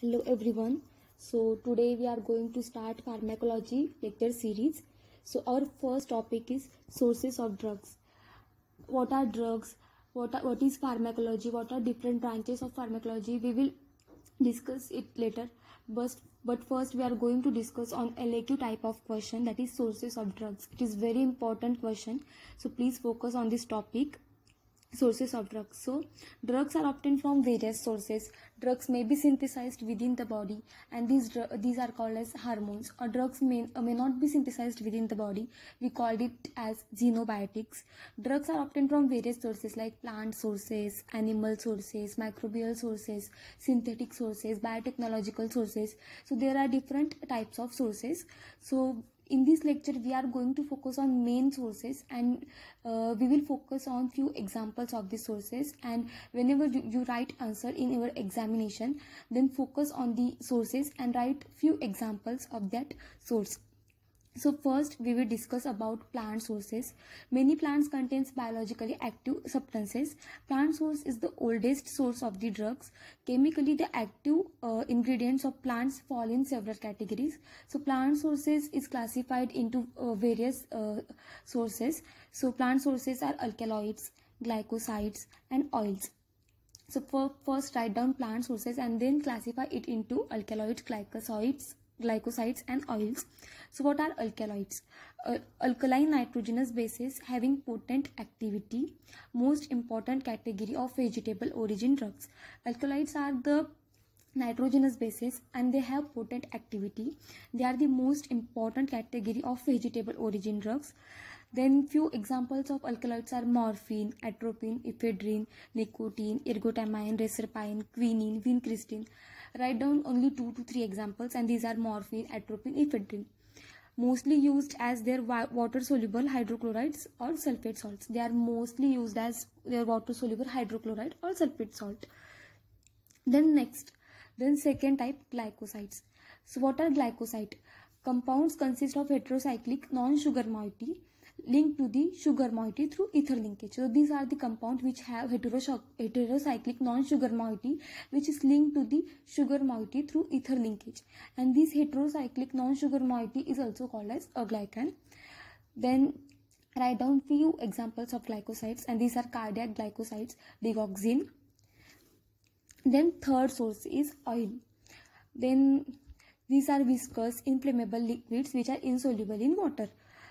hello everyone so today we are going to start pharmacology lecture series so our first topic is sources of drugs what are drugs what are, what is pharmacology what are different branches of pharmacology we will discuss it later but but first we are going to discuss on laq type of question that is sources of drugs it is very important question so please focus on this topic sources of drugs so drugs are obtained from various sources drugs may be synthesized within the body and these these are called as hormones or drugs may, uh, may not be synthesized within the body we called it as xenobiotics drugs are obtained from various sources like plant sources animal sources microbial sources synthetic sources biotechnological sources so there are different types of sources so in this lecture we are going to focus on main sources and uh, we will focus on few examples of the sources and whenever you, you write answer in your examination then focus on the sources and write few examples of that source so first we will discuss about plant sources. Many plants contains biologically active substances. Plant source is the oldest source of the drugs. Chemically the active uh, ingredients of plants fall in several categories. So plant sources is classified into uh, various uh, sources. So plant sources are alkaloids, glycosides and oils. So first write down plant sources and then classify it into alkaloids, glycosides glycosides and oils. So what are alkaloids? Uh, alkaline nitrogenous bases having potent activity. Most important category of vegetable origin drugs. Alkaloids are the nitrogenous bases and they have potent activity. They are the most important category of vegetable origin drugs. Then few examples of alkaloids are morphine, atropine, ephedrine, nicotine, ergotamine, reserpine, quinine, vincristine. Write down only two to three examples and these are morphine, atropine, ephedrine. Mostly used as their water soluble hydrochlorides or sulfate salts. They are mostly used as their water soluble hydrochloride or sulfate salt. Then next, then second type glycosides. So what are glycoside? Compounds consist of heterocyclic non-sugar moiety linked to the sugar moiety through ether linkage. So these are the compounds which have heterocyclic non-sugar moiety which is linked to the sugar moiety through ether linkage. And this heterocyclic non-sugar moiety is also called as a glycan. Then write down few examples of glycosides and these are cardiac glycosides, digoxin. Then third source is oil. Then these are viscous inflammable liquids which are insoluble in water.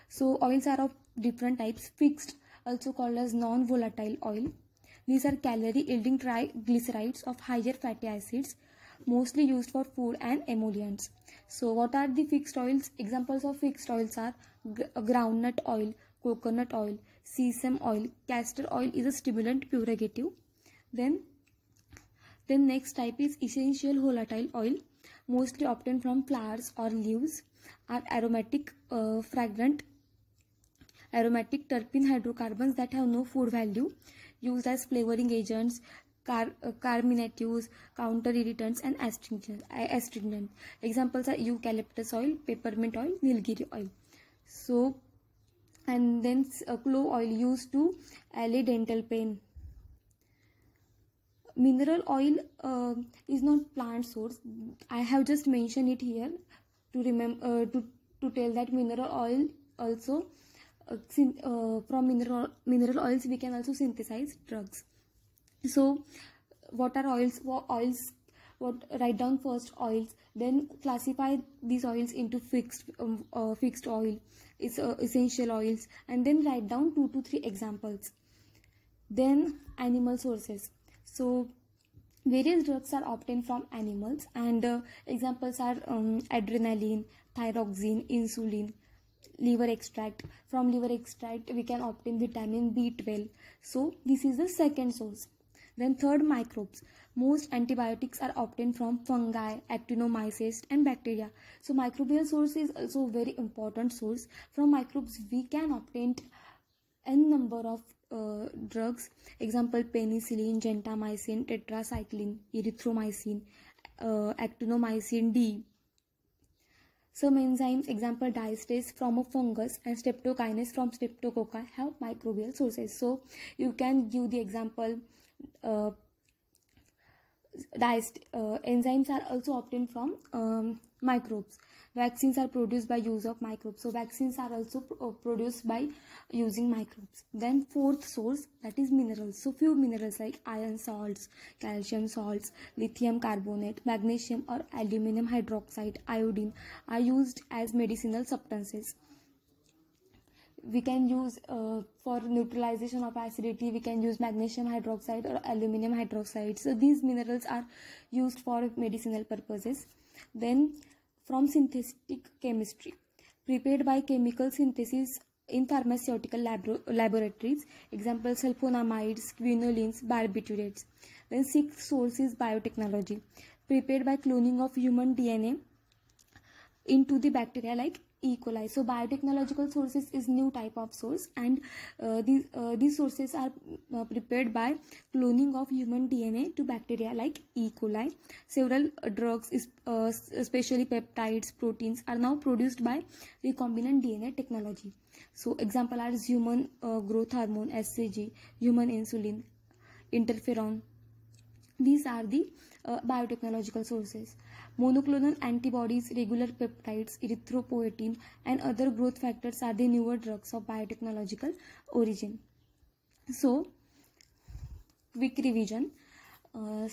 So oils are of different types fixed also called as non-volatile oil. These are calorie yielding triglycerides of higher fatty acids mostly used for food and emollients. So what are the fixed oils? Examples of fixed oils are groundnut oil, coconut oil, sesame oil, castor oil is a stimulant purgative. Then then next type is essential volatile oil mostly obtained from flowers or leaves are aromatic uh, fragrant aromatic terpene hydrocarbons that have no food value used as flavoring agents car, uh, carminatives, counter irritants, and astringent, uh, astringent. Examples are eucalyptus oil, peppermint oil, nilgiri oil. So, and then uh, clove oil used to allay dental pain. Mineral oil uh, is not plant source. I have just mentioned it here to remember uh, to to tell that mineral oil also uh, uh, from mineral mineral oils we can also synthesize drugs so what are oils what oils what write down first oils then classify these oils into fixed um, uh, fixed oil it's uh, essential oils and then write down two to three examples then animal sources so various drugs are obtained from animals and uh, examples are um, adrenaline thyroxine insulin liver extract from liver extract we can obtain vitamin b12 so this is the second source then third microbes most antibiotics are obtained from fungi actinomyces and bacteria so microbial source is also very important source from microbes we can obtain n number of uh, drugs example penicillin gentamicin tetracycline erythromycin uh, actinomycin d some enzymes, example diastase from a fungus and streptokinase from streptococci have microbial sources. So you can give the example uh, diast uh, enzymes are also obtained from um, microbes. Vaccines are produced by use of microbes. So vaccines are also pro uh, produced by using microbes. Then fourth source that is minerals. So few minerals like iron salts, calcium salts, lithium carbonate, magnesium or aluminum hydroxide, iodine are used as medicinal substances we can use uh, for neutralization of acidity we can use magnesium hydroxide or aluminum hydroxide so these minerals are used for medicinal purposes then from synthetic chemistry prepared by chemical synthesis in pharmaceutical laboratories example sulfonamides quinolines barbiturates then sixth source is biotechnology prepared by cloning of human dna into the bacteria like E. coli. So biotechnological sources is new type of source and uh, these, uh, these sources are uh, prepared by cloning of human DNA to bacteria like E. coli. Several uh, drugs, is, uh, especially peptides, proteins are now produced by recombinant DNA technology. So example are human uh, growth hormone, SCG, human insulin, interferon, these are the uh, biotechnological sources. Monoclonal antibodies, regular peptides, erythropoietin and other growth factors are the newer drugs of biotechnological origin. So, quick revision. Uh,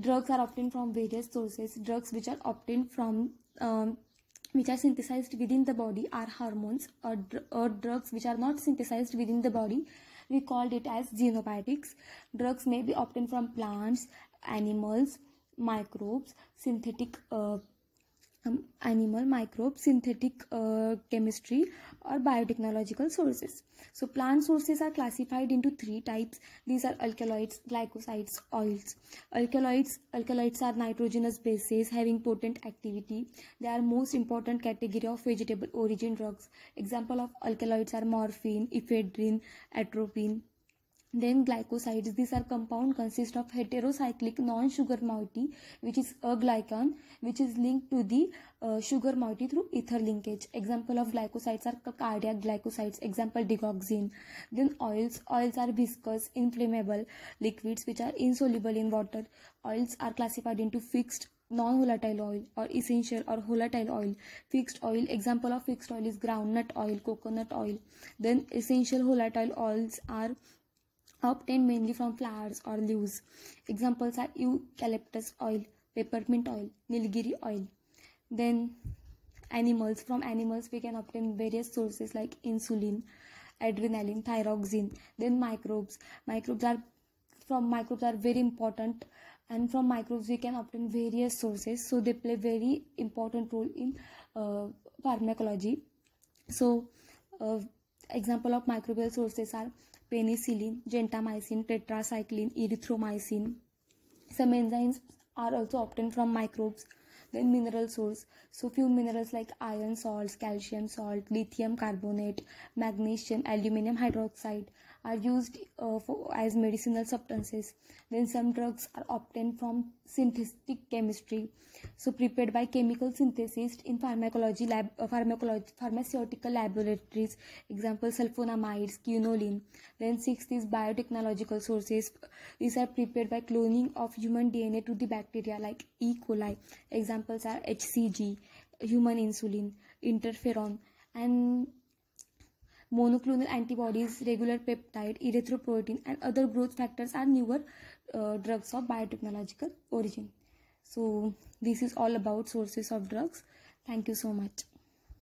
drugs are obtained from various sources. Drugs which are obtained from um, which are synthesized within the body are hormones or, dr or drugs which are not synthesized within the body we called it as xenobiotics drugs may be obtained from plants animals microbes synthetic uh, um, animal microbes synthetic uh, chemistry or biotechnological sources so plant sources are classified into three types these are alkaloids glycosides oils alkaloids alkaloids are nitrogenous bases having potent activity they are most important category of vegetable origin drugs example of alkaloids are morphine ephedrine atropine then glycosides, these are compound consist of heterocyclic non-sugar moiety, which is a glycan, which is linked to the uh, sugar moiety through ether linkage. Example of glycosides are cardiac glycosides, example digoxin. Then oils, oils are viscous, inflammable liquids which are insoluble in water. Oils are classified into fixed, non-volatile oil or essential or volatile oil fixed oil example of fixed oil is groundnut oil coconut oil then essential volatile oils are obtained mainly from flowers or leaves. Examples are eucalyptus oil, peppermint oil, nilgiri oil. Then animals from animals we can obtain various sources like insulin, adrenaline, thyroxine. Then microbes. Microbes are from microbes are very important and from microbes we can obtain various sources so they play very important role in uh, pharmacology so uh, example of microbial sources are penicillin, gentamicin, tetracycline, erythromycin. Some enzymes are also obtained from microbes. Then mineral source. So few minerals like iron salts, calcium salt, lithium carbonate, magnesium, aluminum hydroxide, are used uh, for, as medicinal substances. Then some drugs are obtained from synthetic chemistry, so prepared by chemical synthesis in pharmacology lab, uh, pharmacology, pharmaceutical laboratories. Example: sulfonamides, quinoline. Then sixth is biotechnological sources. These are prepared by cloning of human DNA to the bacteria like E. coli. Examples are HCG, human insulin, interferon, and monoclonal antibodies, regular peptide, erythropoietin, and other growth factors are newer uh, drugs of biotechnological origin. So, this is all about sources of drugs. Thank you so much.